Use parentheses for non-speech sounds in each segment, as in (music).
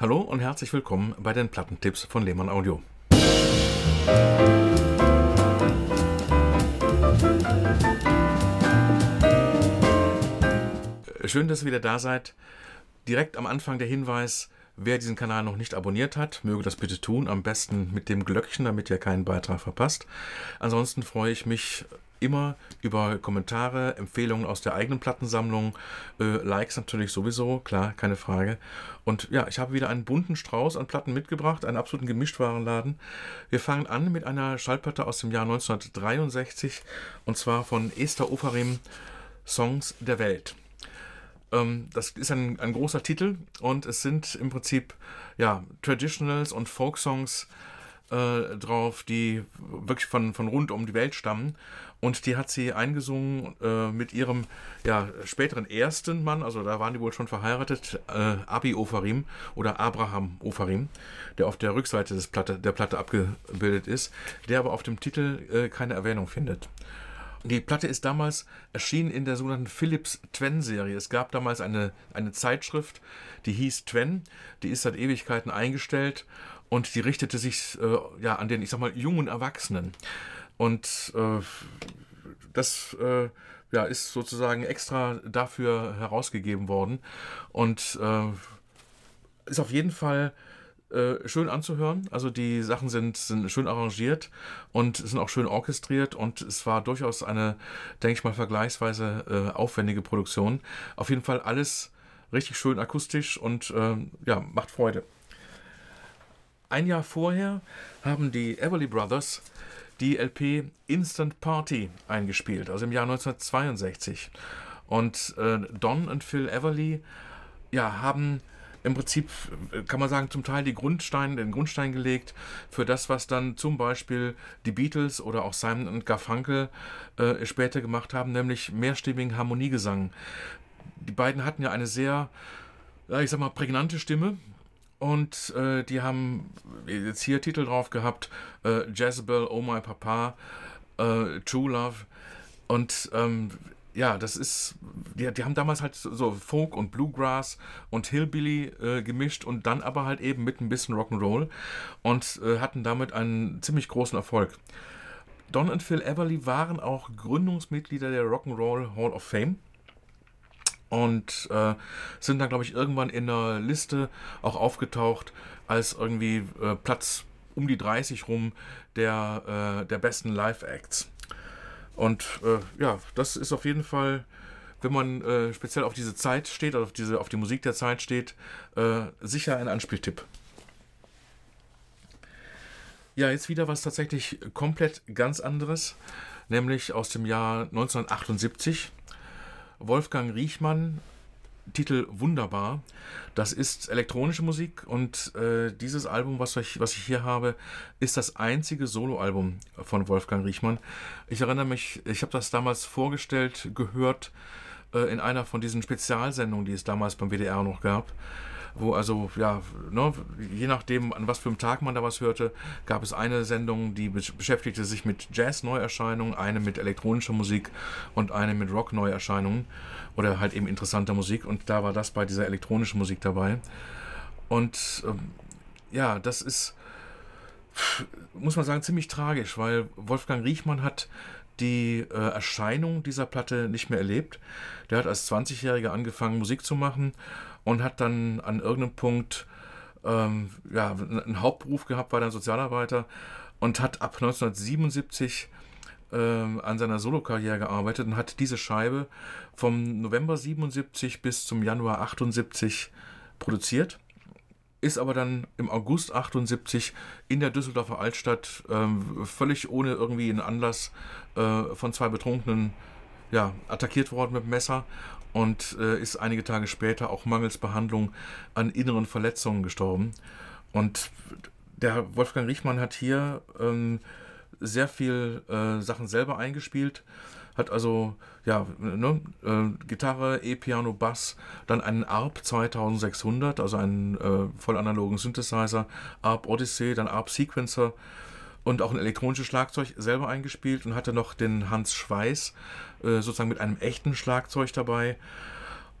Hallo und herzlich willkommen bei den Plattentipps von Lehmann Audio. Schön, dass ihr wieder da seid. Direkt am Anfang der Hinweis, Wer diesen Kanal noch nicht abonniert hat, möge das bitte tun. Am besten mit dem Glöckchen, damit ihr keinen Beitrag verpasst. Ansonsten freue ich mich immer über Kommentare, Empfehlungen aus der eigenen Plattensammlung, äh, Likes natürlich sowieso, klar, keine Frage. Und ja, ich habe wieder einen bunten Strauß an Platten mitgebracht, einen absoluten Gemischtwarenladen. Wir fangen an mit einer Schallplatte aus dem Jahr 1963 und zwar von Esther Ofarim, Songs der Welt. Ähm, das ist ein, ein großer Titel und es sind im Prinzip ja, Traditionals und Folksongs äh, drauf, die wirklich von, von rund um die Welt stammen. Und die hat sie eingesungen äh, mit ihrem ja, späteren ersten Mann, also da waren die wohl schon verheiratet, äh, Abi Ofarim oder Abraham Ofarim, der auf der Rückseite des Platte, der Platte abgebildet ist, der aber auf dem Titel äh, keine Erwähnung findet. Die Platte ist damals erschienen in der sogenannten Philips Twen-Serie. Es gab damals eine, eine Zeitschrift, die hieß Twen. Die ist seit Ewigkeiten eingestellt und die richtete sich äh, ja, an den, ich sag mal, jungen Erwachsenen. Und äh, das äh, ja, ist sozusagen extra dafür herausgegeben worden und äh, ist auf jeden Fall äh, schön anzuhören. Also die Sachen sind, sind schön arrangiert und sind auch schön orchestriert und es war durchaus eine, denke ich mal, vergleichsweise äh, aufwendige Produktion. Auf jeden Fall alles richtig schön akustisch und ähm, ja, macht Freude. Ein Jahr vorher haben die Everly Brothers die LP Instant Party eingespielt, also im Jahr 1962. Und äh, Don und Phil Everly ja, haben im Prinzip, äh, kann man sagen, zum Teil die Grundstein, den Grundstein gelegt für das, was dann zum Beispiel die Beatles oder auch Simon und Garfunkel äh, später gemacht haben, nämlich mehrstimmigen Harmoniegesang. Die beiden hatten ja eine sehr, ich sag mal, prägnante Stimme, und äh, die haben jetzt hier Titel drauf gehabt: äh, Jezebel, Oh My Papa, äh, True Love. Und ähm, ja, das ist, die, die haben damals halt so Folk und Bluegrass und Hillbilly äh, gemischt und dann aber halt eben mit ein bisschen Rock'n'Roll und äh, hatten damit einen ziemlich großen Erfolg. Don und Phil Everly waren auch Gründungsmitglieder der Rock'n'Roll Hall of Fame und äh, sind dann, glaube ich, irgendwann in der Liste auch aufgetaucht als irgendwie äh, Platz um die 30 rum der, äh, der besten Live-Acts. Und äh, ja, das ist auf jeden Fall, wenn man äh, speziell auf diese Zeit steht, also auf, diese, auf die Musik der Zeit steht, äh, sicher ein Anspieltipp. Ja, jetzt wieder was tatsächlich komplett ganz anderes, nämlich aus dem Jahr 1978. Wolfgang Riechmann Titel Wunderbar. Das ist elektronische Musik und äh, dieses Album, was ich, was ich hier habe, ist das einzige Soloalbum von Wolfgang Riechmann. Ich erinnere mich, ich habe das damals vorgestellt, gehört äh, in einer von diesen Spezialsendungen, die es damals beim WDR noch gab wo also, ja, ne, je nachdem, an was für einem Tag man da was hörte, gab es eine Sendung, die beschäftigte sich mit Jazz-Neuerscheinungen, eine mit elektronischer Musik und eine mit Rock-Neuerscheinungen oder halt eben interessanter Musik. Und da war das bei dieser elektronischen Musik dabei. Und ähm, ja, das ist, muss man sagen, ziemlich tragisch, weil Wolfgang Riechmann hat die äh, Erscheinung dieser Platte nicht mehr erlebt. Der hat als 20-Jähriger angefangen, Musik zu machen und hat dann an irgendeinem Punkt ähm, ja, einen Hauptberuf gehabt, war dann Sozialarbeiter und hat ab 1977 ähm, an seiner Solokarriere gearbeitet und hat diese Scheibe vom November 77 bis zum Januar 78 produziert ist aber dann im August 78 in der Düsseldorfer Altstadt äh, völlig ohne irgendwie einen Anlass äh, von zwei Betrunkenen ja, attackiert worden mit dem Messer und äh, ist einige Tage später auch mangels Behandlung an inneren Verletzungen gestorben. Und der Wolfgang Riechmann hat hier ähm, sehr viel äh, Sachen selber eingespielt hat also ja, ne, äh, Gitarre, E-Piano, Bass, dann einen ARP 2600, also einen äh, voll analogen Synthesizer, ARP Odyssey, dann ARP Sequencer und auch ein elektronisches Schlagzeug selber eingespielt und hatte noch den Hans Schweiß äh, sozusagen mit einem echten Schlagzeug dabei.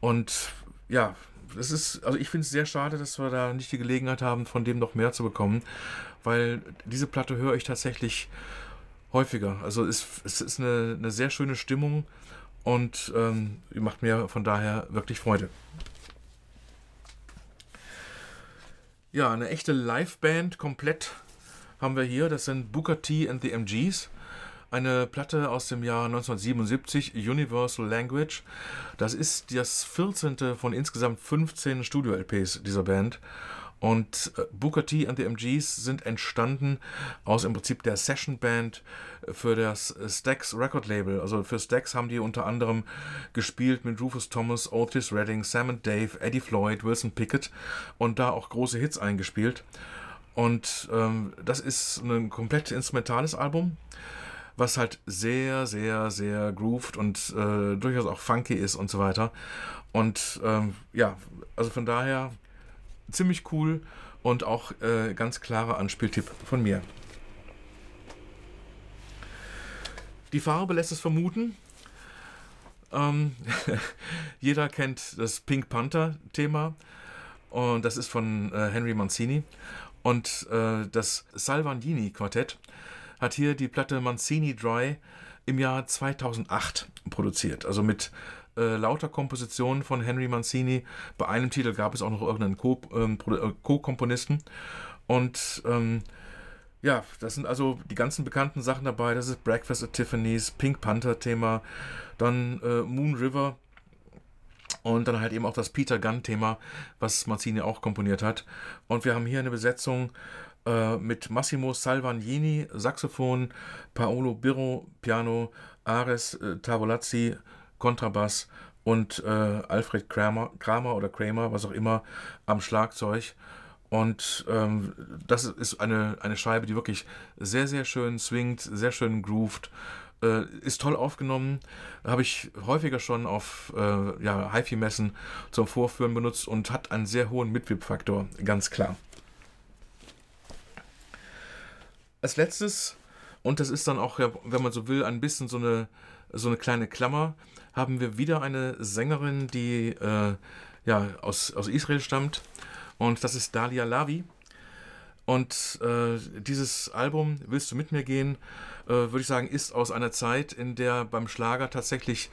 Und ja, das ist, also ich finde es sehr schade, dass wir da nicht die Gelegenheit haben, von dem noch mehr zu bekommen, weil diese Platte höre ich tatsächlich häufiger. Also es, es ist eine, eine sehr schöne Stimmung und ähm, macht mir von daher wirklich Freude. Ja, eine echte Liveband komplett haben wir hier. Das sind Booker T and the MGs. Eine Platte aus dem Jahr 1977, Universal Language. Das ist das 14. von insgesamt 15 Studio-LPs dieser Band. Und äh, Booker T und die MGs sind entstanden aus im Prinzip der Session Band für das äh, Stax Record Label. Also für Stax haben die unter anderem gespielt mit Rufus Thomas, Otis Redding, Sam and Dave, Eddie Floyd, Wilson Pickett und da auch große Hits eingespielt. Und ähm, das ist ein komplett instrumentales Album was halt sehr, sehr, sehr grooved und äh, durchaus auch funky ist und so weiter. Und ähm, ja, also von daher ziemlich cool und auch äh, ganz klarer Anspieltipp von mir. Die Farbe lässt es vermuten. Ähm, (laughs) jeder kennt das Pink Panther-Thema und das ist von äh, Henry Mancini und äh, das Salvandini-Quartett hat hier die Platte Mancini Dry im Jahr 2008 produziert, also mit äh, lauter Kompositionen von Henry Mancini. Bei einem Titel gab es auch noch irgendeinen ähm, äh, Co-Komponisten. und ähm, ja, das sind also die ganzen bekannten Sachen dabei. Das ist Breakfast at Tiffany's, Pink Panther Thema, dann äh, Moon River und dann halt eben auch das Peter Gunn Thema, was Mancini auch komponiert hat. Und wir haben hier eine Besetzung äh, mit Massimo Salvagnini, Saxophon, Paolo Birro, Piano, Ares äh, Tavolazzi, Kontrabass und äh, Alfred Kramer, Kramer oder Kramer, was auch immer, am Schlagzeug. Und ähm, das ist eine, eine Scheibe, die wirklich sehr, sehr schön swingt, sehr schön grooved. Äh, ist toll aufgenommen, habe ich häufiger schon auf äh, ja, HiFi-Messen zum Vorführen benutzt und hat einen sehr hohen Mitwip-Faktor, ganz klar. Als letztes, und das ist dann auch, wenn man so will, ein bisschen so eine so eine kleine Klammer, haben wir wieder eine Sängerin, die äh, ja, aus, aus Israel stammt. Und das ist Dalia Lavi. Und äh, dieses Album, Willst du mit mir gehen, äh, würde ich sagen, ist aus einer Zeit, in der beim Schlager tatsächlich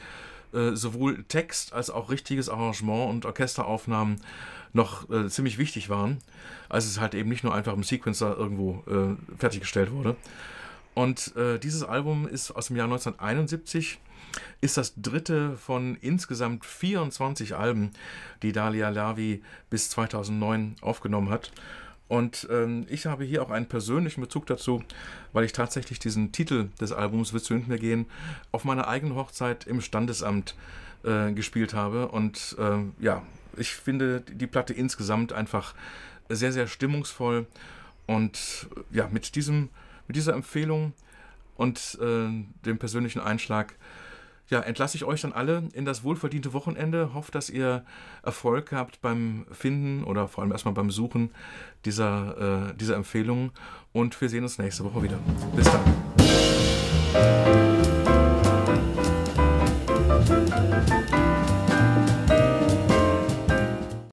äh, sowohl Text als auch richtiges Arrangement und Orchesteraufnahmen noch äh, ziemlich wichtig waren, als es halt eben nicht nur einfach im Sequencer irgendwo äh, fertiggestellt wurde. Und äh, dieses Album ist aus dem Jahr 1971, ist das dritte von insgesamt 24 Alben, die Dalia Lavi bis 2009 aufgenommen hat. Und ähm, ich habe hier auch einen persönlichen Bezug dazu, weil ich tatsächlich diesen Titel des Albums Willst du hinter mir gehen auf meiner eigenen Hochzeit im Standesamt äh, gespielt habe. Und ähm, ja, ich finde die Platte insgesamt einfach sehr, sehr stimmungsvoll. Und ja, mit diesem mit dieser Empfehlung und äh, dem persönlichen Einschlag ja, entlasse ich euch dann alle in das wohlverdiente Wochenende. Hoffe, dass ihr Erfolg habt beim Finden oder vor allem erstmal beim Suchen dieser, äh, dieser Empfehlungen. Und wir sehen uns nächste Woche wieder. Bis dann.